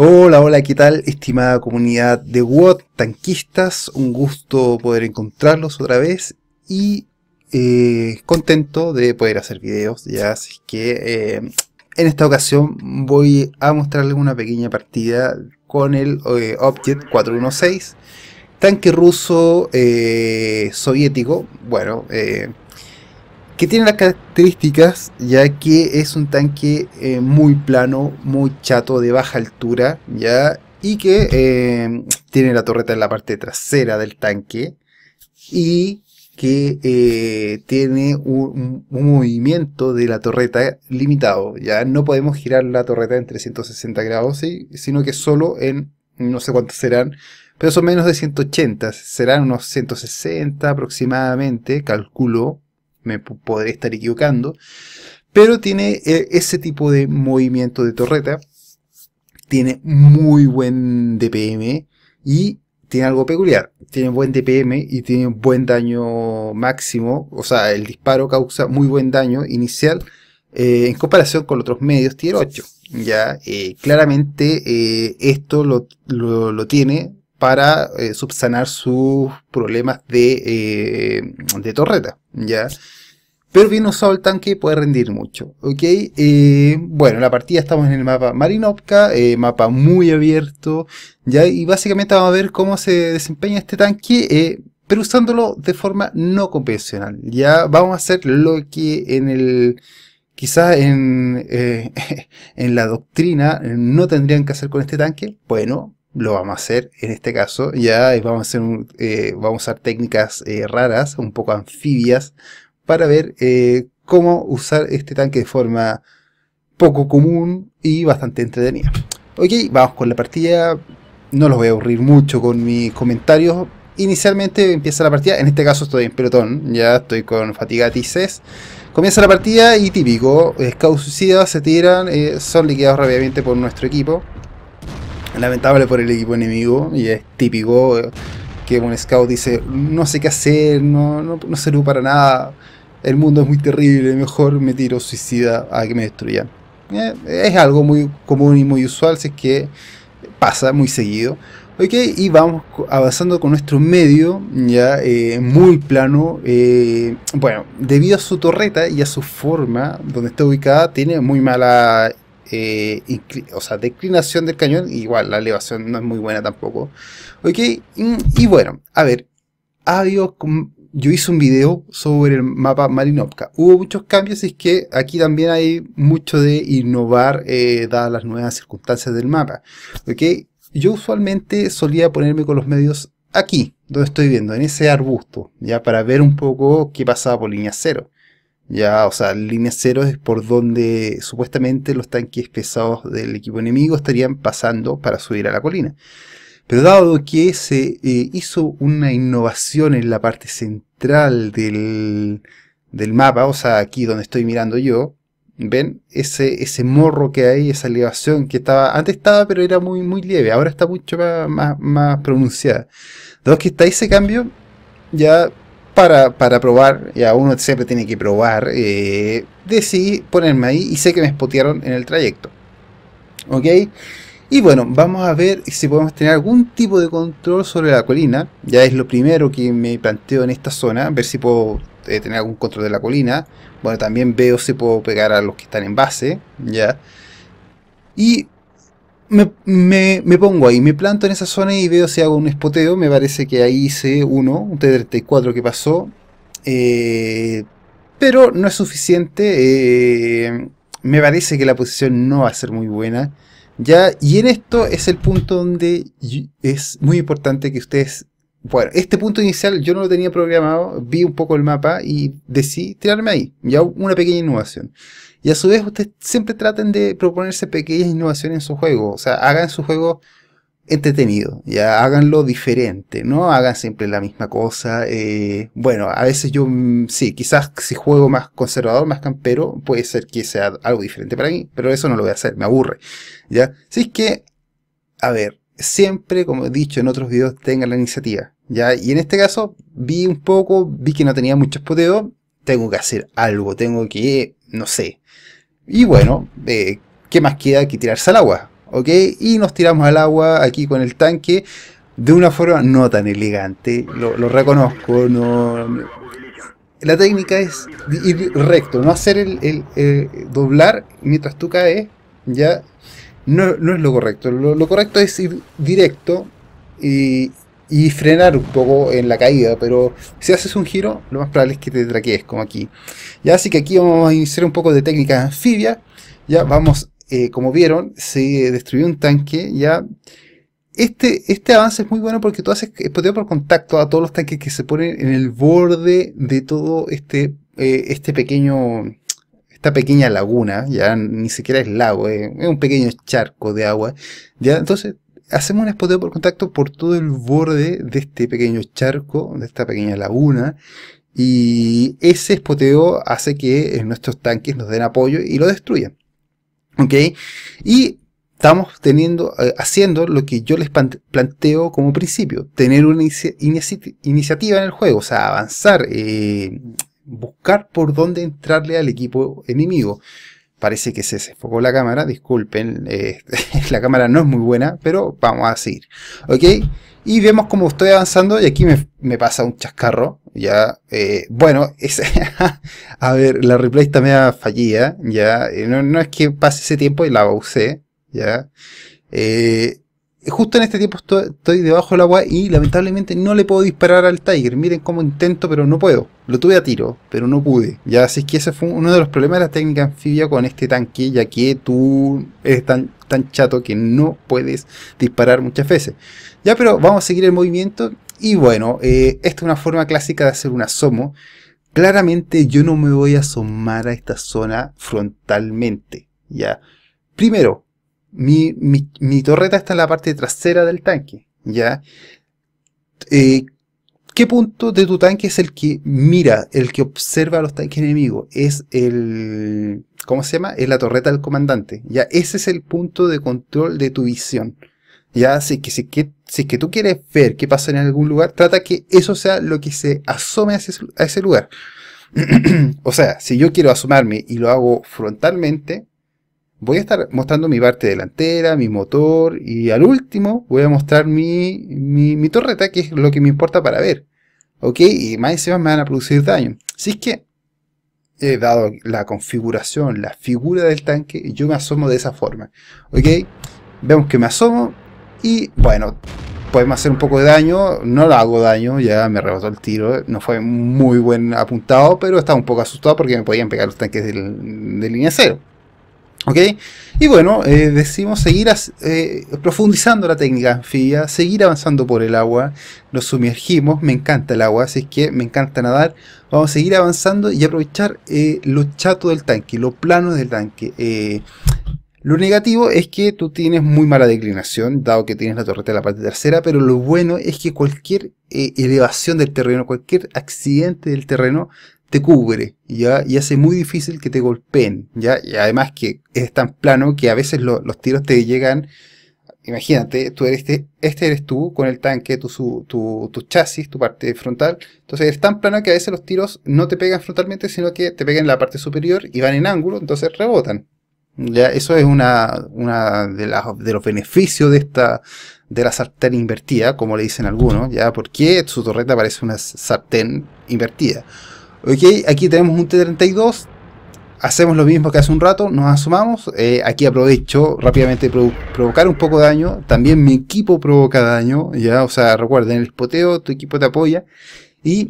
Hola, hola, ¿qué tal? Estimada comunidad de WOT, tanquistas, un gusto poder encontrarlos otra vez y eh, contento de poder hacer videos, ya, así que eh, en esta ocasión voy a mostrarles una pequeña partida con el eh, Object 416, tanque ruso soviético, bueno, que tiene las características ya que es un tanque eh, muy plano, muy chato, de baja altura, ya, y que eh, tiene la torreta en la parte trasera del tanque y que eh, tiene un, movimiento de la torreta limitado, ya no podemos girar la torreta en 360 grados, sino que solo en no sé cuántos serán pero son menos de 180, serán unos 160 aproximadamente, calculo, me podré estar equivocando, pero tiene eh, ese tipo de movimiento de torreta, tiene muy buen DPM y tiene algo peculiar, tiene buen DPM y tiene un buen daño máximo, o sea, el disparo causa muy buen daño inicial eh, en comparación con otros medios tier 8. Ya, eh, claramente esto lo, lo, tiene para eh, subsanar sus problemas de, eh, torreta, ¿ya? Pero bien usado el tanque puede rendir mucho, ¿ok? Eh, bueno, la partida estamos en el mapa Marinovka, eh, mapa muy abierto, ¿ya? Y básicamente vamos a ver cómo se desempeña este tanque, pero usándolo de forma no convencional, ¿ya? Vamos a hacer lo que en el quizás en, en la doctrina no tendrían que hacer con este tanque. Bueno, lo vamos a hacer en este caso, ya vamos a, hacer eh, vamos a usar técnicas eh, raras, un poco anfibias, para ver eh, cómo usar este tanque de forma poco común y bastante entretenida. Ok, vamos con la partida, no los voy a aburrir mucho con mis comentarios, inicialmente empieza la partida, en este caso estoy en pelotón, ya estoy con fatigatices Comienza la partida y típico, Scouts suicidas se tiran, son liquidados rápidamente por nuestro equipo lamentable por el equipo enemigo y es típico que un scout dice no sé qué hacer, no, no, no sirvo para nada, el mundo es muy terrible, mejor me tiro suicida a que me destruyan. Eh, es algo muy común y muy usual, si es que pasa muy seguido. Ok, y vamos avanzando con nuestro medio, ya eh, muy plano. Eh, bueno, debido a su torreta y a su forma donde está ubicada, tiene muy mala eh, o sea, declinación del cañón, igual la elevación no es muy buena tampoco. Ok, y, bueno, a ver, ha yo hice un video sobre el mapa Marinovka. Hubo muchos cambios y es que aquí también hay mucho de innovar eh, dadas las nuevas circunstancias del mapa. Ok, yo usualmente solía ponerme con los medios aquí, donde estoy viendo, en ese arbusto, ya para ver un poco qué pasaba por línea cero. Ya, o sea, línea cero es por donde supuestamente los tanques pesados del equipo enemigo estarían pasando para subir a la colina. Pero dado que se eh, hizo una innovación en la parte central del, mapa, o sea, aquí donde estoy mirando yo, ¿ven? Ese, ese morro que hay, esa elevación que estaba, antes estaba pero era muy, muy leve, ahora está mucho más, más, más pronunciada. Dado que está ese cambio, ya para, probar, ya uno siempre tiene que probar, eh, decidí ponerme ahí y sé que me spotearon en el trayecto. ¿Ok? Y bueno, vamos a ver si podemos tener algún tipo de control sobre la colina. Ya es lo primero que me planteo en esta zona, ver si puedo eh, tener algún control de la colina. Bueno, también veo si puedo pegar a los que están en base, ya. Y me, pongo ahí, me planto en esa zona y veo si hago un spoteo Me parece que ahí hice uno, un T34 que pasó. Eh, pero no es suficiente. Eh, me parece que la posición no va a ser muy buena. Ya, y en esto es el punto donde es muy importante que ustedes bueno, este punto inicial yo no lo tenía programado, vi un poco el mapa y decidí tirarme ahí, ya una pequeña innovación. Y a su vez, ustedes siempre traten de proponerse pequeñas innovaciones en su juego, o sea, hagan su juego entretenido, ya háganlo diferente, no hagan siempre la misma cosa. Eh, bueno, a veces yo, mm, sí, quizás si juego más conservador, más campero, puede ser que sea algo diferente para mí, pero eso no lo voy a hacer, me aburre, ya. Así es que, a ver, siempre, como he dicho en otros videos, tengan la iniciativa, y en este caso vi un poco, vi que no tenía mucho espoteo tengo que hacer algo, tengo que, no sé. Y bueno, eh, ¿qué más queda que tirarse al agua? ¿Ok? Y nos tiramos al agua aquí con el tanque de una forma no tan elegante, lo, reconozco, no... La técnica es ir recto, no hacer el, doblar mientras tú caes, ya no, es lo correcto. lo, correcto es ir directo y y frenar un poco en la caída, pero si haces un giro, lo más probable es que te traquees, como aquí. Ya, así que aquí vamos a iniciar un poco de técnica anfibia. Ya vamos, eh, como vieron, se destruyó un tanque, ya. Este, este avance es muy bueno porque tú haces eh, podía por contacto a todos los tanques que se ponen en el borde de todo este, eh, este pequeño, esta pequeña laguna, ya ni siquiera es lago, es un pequeño charco de agua, ya, entonces hacemos un espoteo por contacto por todo el borde de este pequeño charco, de esta pequeña laguna, y ese espoteo hace que eh, nuestros tanques nos den apoyo y lo destruyan. ¿Ok? Y estamos teniendo, eh, haciendo lo que yo les planteo como principio, tener una iniciativa en el juego, o sea, avanzar, eh, buscar por dónde entrarle al equipo enemigo. Parece que se desfocó la cámara, disculpen, eh, la cámara no es muy buena, pero vamos a seguir. ¿Ok? Y vemos cómo estoy avanzando y aquí me, pasa un chascarro, ya. Eh, bueno, a ver, la replay está ha fallida, ya. Eh, no, es que pase ese tiempo y la usé, ya. justo en este tiempo estoy, debajo del agua y lamentablemente no le puedo disparar al Tiger. Miren cómo intento, pero no puedo. Lo tuve a tiro, pero no pude. Ya así que ese fue uno de los problemas de la técnica anfibia con este tanque, ya que tú eres tan, tan chato que no puedes disparar muchas veces. Ya, pero vamos a seguir el movimiento. Y bueno, eh, esta es una forma clásica de hacer un asomo. Claramente yo no me voy a asomar a esta zona frontalmente. Ya. Primero, mi, mi, mi torreta está en la parte trasera del tanque. Ya. Eh, ¿Qué punto de tu tanque es el que mira, el que observa los tanques enemigos? Es el. ¿Cómo se llama? Es la torreta del comandante. Ya, ese es el punto de control de tu visión. Ya, si que, si, que, si tú quieres ver qué pasa en algún lugar, trata que eso sea lo que se asome a ese, lugar. o sea, si yo quiero asomarme y lo hago frontalmente, voy a estar mostrando mi parte delantera, mi motor y al último voy a mostrar mi torreta, que es lo que me importa para ver. ¿ok? Y más encima me van a producir daño. Así es que, he dado la configuración, la figura del tanque, yo me asomo de esa forma, ¿ok? Vemos que me asomo y, bueno, podemos hacer un poco de daño, no le hago daño, ya me rebotó el tiro, no fue muy buen apuntado, pero estaba un poco asustado porque me podían pegar los tanques de línea cero. ¿Ok? Y bueno, eh, decimos seguir eh, profundizando la técnica anfibia, seguir avanzando por el agua, nos sumergimos, me encanta el agua, así que me encanta nadar, vamos a seguir avanzando y aprovechar eh, lo chato del tanque, lo plano del tanque. lo negativo es que tú tienes muy mala declinación, dado que tienes la torreta en la parte tercera, pero lo bueno es que cualquier elevación del terreno, cualquier accidente del terreno, te cubre, ¿ya? Y hace muy difícil que te golpeen, ¿ya? Y además que es tan plano que a veces los tiros te llegan... Imagínate, tú eres este, este eres tú con el tanque, tu, chasis, tu parte frontal. Entonces es tan plano que a veces los tiros no te pegan frontalmente, sino que te pegan en la parte superior y van en ángulo, entonces rebotan. ¿Ya? Eso es una, de, las, de los beneficios de esta de la sartén invertida, como le dicen algunos, ¿ya? Porque su torreta parece una sartén invertida. Ok, aquí tenemos un T32. Hacemos lo mismo que hace un rato, nos asomamos. Eh, aquí aprovecho rápidamente de provocar un poco de daño. También mi equipo provoca daño. Ya, o sea, recuerden, el spoteo. tu equipo te apoya. Y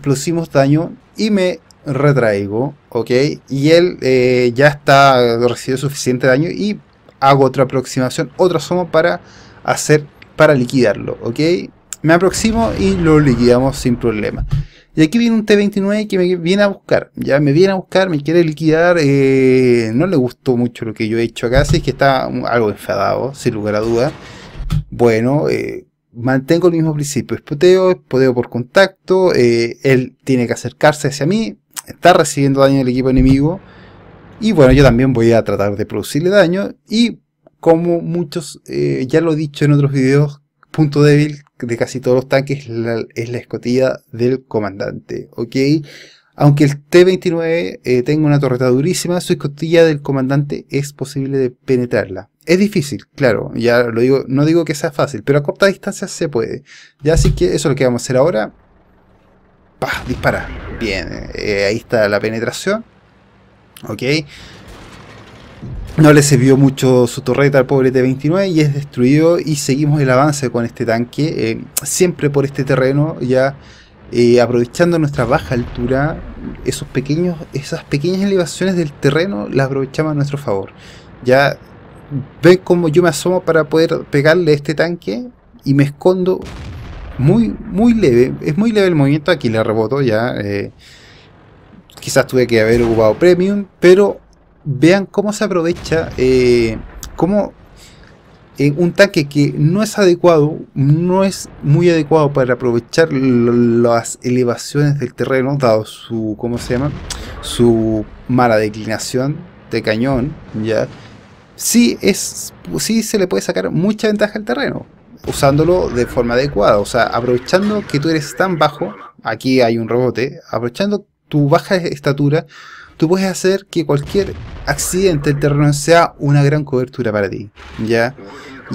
producimos daño y me retraigo. Ok, y él eh, ya está, recibió suficiente daño y hago otra aproximación, otra suma para hacer, para liquidarlo. Ok, me aproximo y lo liquidamos sin problema. Y aquí viene un T29 que me viene a buscar. Ya me viene a buscar, me quiere liquidar. Eh, no le gustó mucho lo que yo he hecho acá, así que está algo enfadado, sin lugar a duda Bueno, eh, mantengo el mismo principio. Espoteo, espoteo por contacto. Eh, él tiene que acercarse hacia mí. Está recibiendo daño del equipo enemigo. Y bueno, yo también voy a tratar de producirle daño. Y como muchos, ya lo he dicho en otros videos, punto débil de casi todos los tanques es la escotilla del comandante, ¿ok? Aunque el T-29 eh, tenga una torreta durísima, su escotilla del comandante es posible de penetrarla. Es difícil, claro, ya lo digo, no digo que sea fácil, pero a corta distancia se puede. Ya así que eso es lo que vamos a hacer ahora. ¡Pah! Dispara. Bien, eh, ahí está la penetración. Ok. No le sirvió mucho su torreta al pobre T-29 y es destruido y seguimos el avance con este tanque, eh, siempre por este terreno, ya eh, aprovechando nuestra baja altura, esos pequeños, esas pequeñas elevaciones del terreno las aprovechamos a nuestro favor. Ya ven cómo yo me asomo para poder pegarle a este tanque y me escondo muy, muy leve, es muy leve el movimiento, aquí le reboto ya, eh, quizás tuve que haber ocupado premium, pero vean cómo se aprovecha, eh, cómo eh, un tanque que no es adecuado, no es muy adecuado para aprovechar las elevaciones del terreno, dado su, ¿cómo se llama? Su mala declinación de cañón, ¿ya? Sí, es, sí se le puede sacar mucha ventaja al terreno, usándolo de forma adecuada, o sea, aprovechando que tú eres tan bajo, aquí hay un rebote, aprovechando tu baja estatura, tú puedes hacer que cualquier accidente del terreno sea una gran cobertura para ti, ¿ya?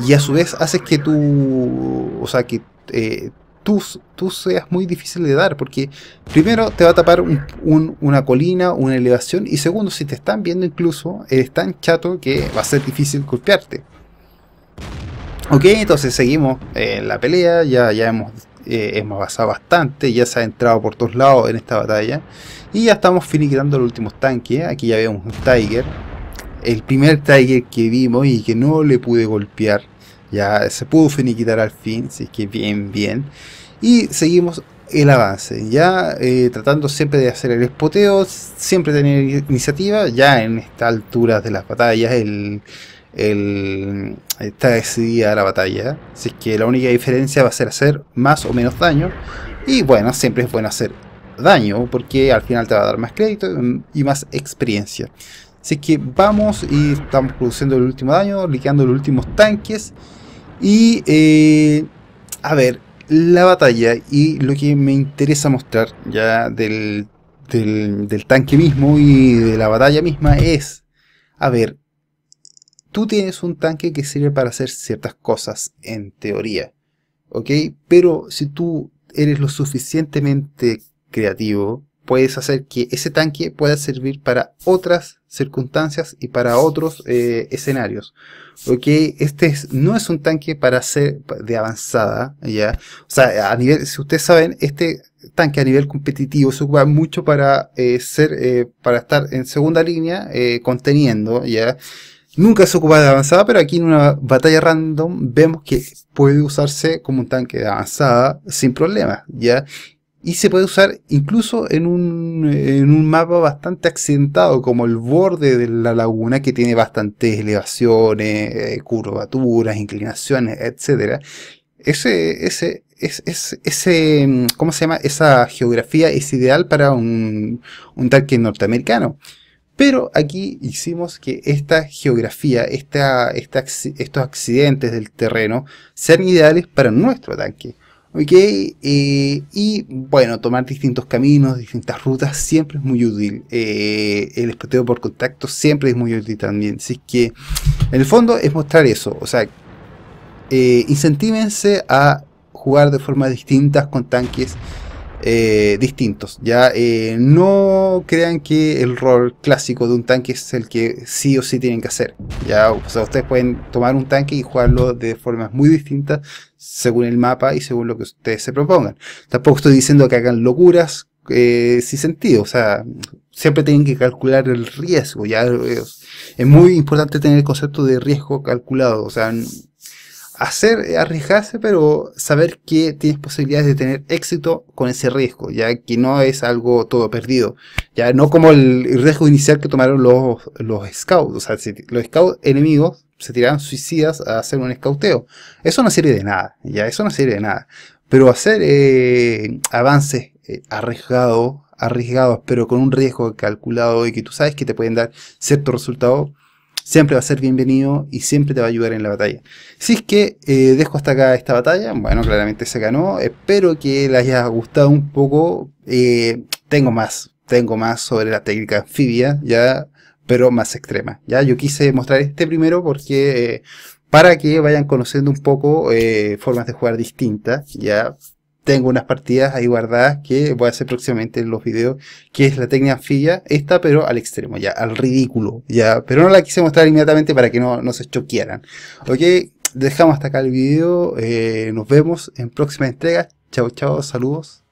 Y a su vez haces que tú, o sea, que eh, tú, tú, seas muy difícil de dar, porque primero te va a tapar una colina, una elevación, y segundo, si te están viendo incluso, eres tan chato que va a ser difícil golpearte. Ok, entonces seguimos en la pelea, ya, ya hemos eh, hemos avanzado bastante, ya se ha entrado por todos lados en esta batalla. Y ya estamos finiquitando los últimos tanques, ¿eh? aquí ya vemos un Tiger. El primer Tiger que vimos y que no le pude golpear, ya se pudo finiquitar al fin, así que bien, bien. Y seguimos el avance, ya eh, tratando siempre de hacer el espoteo, siempre tener iniciativa, ya en esta altura de las batallas el está decidida la batalla. Así que la única diferencia va a ser hacer más o menos daño. Y bueno, siempre es bueno hacer daño porque al final te va a dar más crédito y más experiencia. Así que vamos y estamos produciendo el último daño, Liqueando los últimos tanques. Y eh, a ver, la batalla y lo que me interesa mostrar ya del tanque mismo y de la batalla misma es, a ver, tú tienes un tanque que sirve para hacer ciertas cosas, en teoría. ¿Ok? Pero si tú eres lo suficientemente creativo, puedes hacer que ese tanque pueda servir para otras circunstancias y para otros eh, escenarios. ¿Ok? Este no es un tanque para ser de avanzada, ¿ya? O sea, a nivel, si ustedes saben, este tanque a nivel competitivo se ocupa mucho para eh, ser, eh, para estar en segunda línea conteniendo, ¿ya? Nunca se ocupa de avanzada, pero aquí en una batalla random vemos que puede usarse como un tanque de avanzada sin problemas, ¿ya? Y se puede usar incluso en un, en un mapa bastante accidentado, como el borde de la laguna, que tiene bastantes elevaciones, eh, curvaturas, inclinaciones, etc. Ese, ese, es ese, mm, ¿cómo se llama? Esa geografía es ideal para un, un tanque norteamericano. Pero aquí hicimos que esta geografía, esta, estos accidentes del terreno, sean ideales para nuestro tanque, ¿ok? Eh, y bueno, tomar distintos caminos, distintas rutas, siempre es muy útil. Eh, el espoteo por contacto siempre es muy útil también. Así que, en el fondo, es mostrar eso. O sea, eh, a jugar de formas distintas con tanques eh, distintos. Ya eh, no crean que el rol clásico de un tanque es el que sí o sí tienen que hacer. Ya, o sea, ustedes pueden tomar un tanque y jugarlo de formas muy distintas según el mapa y según lo que ustedes se propongan. Tampoco estoy diciendo que hagan locuras eh, sin sentido. O sea, siempre tienen que calcular el riesgo. Ya es, muy importante tener el concepto de riesgo calculado. O sea, hacer, eh, arriesgarse, pero saber que tienes posibilidades de tener éxito con ese riesgo, ya que no es algo todo perdido, ya no como el riesgo inicial que tomaron los, los scouts, o sea, los scouts enemigos se tiraban suicidas a hacer un escauteo. Eso no sirve de nada, ya, eso no sirve de nada. Pero hacer eh, avances eh, arriesgados, arriesgados, pero con un riesgo calculado y que tú sabes que te pueden dar cierto resultado, siempre va a ser bienvenido y siempre te va a ayudar en la batalla. Si es que eh, dejo hasta acá esta batalla, bueno, claramente se ganó. Espero que les haya gustado un poco. Eh, tengo más, tengo más sobre la técnica anfibia, ya, pero más extrema. Ya, yo quise mostrar este primero porque eh, para que vayan conociendo un poco formas de jugar distintas, ya tengo unas partidas ahí guardadas que voy a hacer próximamente en los videos, que es la técnica filla. esta pero al extremo, ya, al ridículo, ya, pero no la quise mostrar inmediatamente para que no, no se choquearan. Ok, dejamos hasta acá el video, eh, nos vemos en próximas entregas, chao chao, saludos.